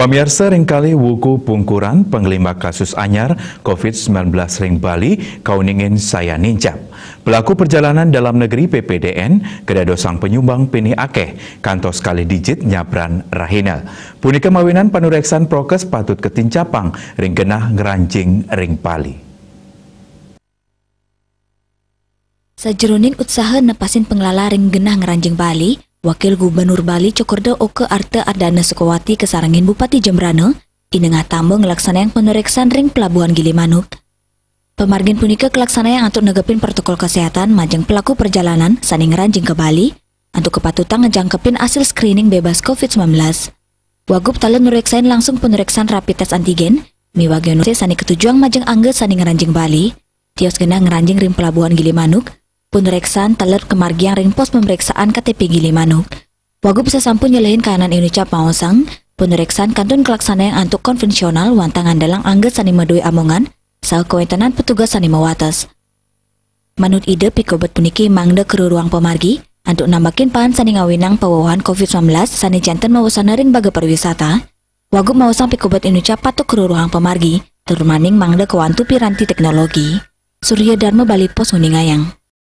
Pemirsa ringkali wuku pungkuran pengelima kasus anyar COVID-19 ring Bali kauningin saya nincap. Pelaku perjalanan dalam negeri PPDN kedado sang penyumbang pini akeh kantos kali digit nyabran rahinal. Puni kemawinan panureksan prokes patut ketincapang ring genah ngeranjing ring Bali. Sejeruning utsaha nepasin pengelala ring genah ngeranjing Bali, Wakil Gubernur Bali Cokorda Oke Arte Ardana Sukowati kesarangin Bupati Jembrano inengah tambah ngelaksanakan penereksan ring pelabuhan Gilimanuk. Pemargin punika kelaksana yang atur negepin protokol kesehatan majeng pelaku perjalanan saning ranjing ke Bali untuk kepatutan ngejangkepin hasil screening bebas COVID-19. Wagub talen nereksain langsung penereksan rapid test antigen miwagenose sani ketujuang majeng angge saning ranjing Bali, tios genang ngeranjing ring pelabuhan Gilimanuk, Punreksan yang ring pos pemeriksaan KTP Gili Manuk. Wagu bisa sampun nyelehin kanan cap Paosang, punreksan kantun kelaksana yang antuk konvensional wantangan dalang sani sanimedui amongan, sal kewetanan petugas sanimawatas. Manut ide pikobet puniki mangde keru ruang pemargi, antuk nambakin pan sani ngawinang COVID-19 sani jantan mawasana ring baga perwisata, maosang mawasang pikobet cap patuk keru ruang pemargi, termaning mangde kewantu piranti teknologi. Surya Dharma Bali Pos Huningayang.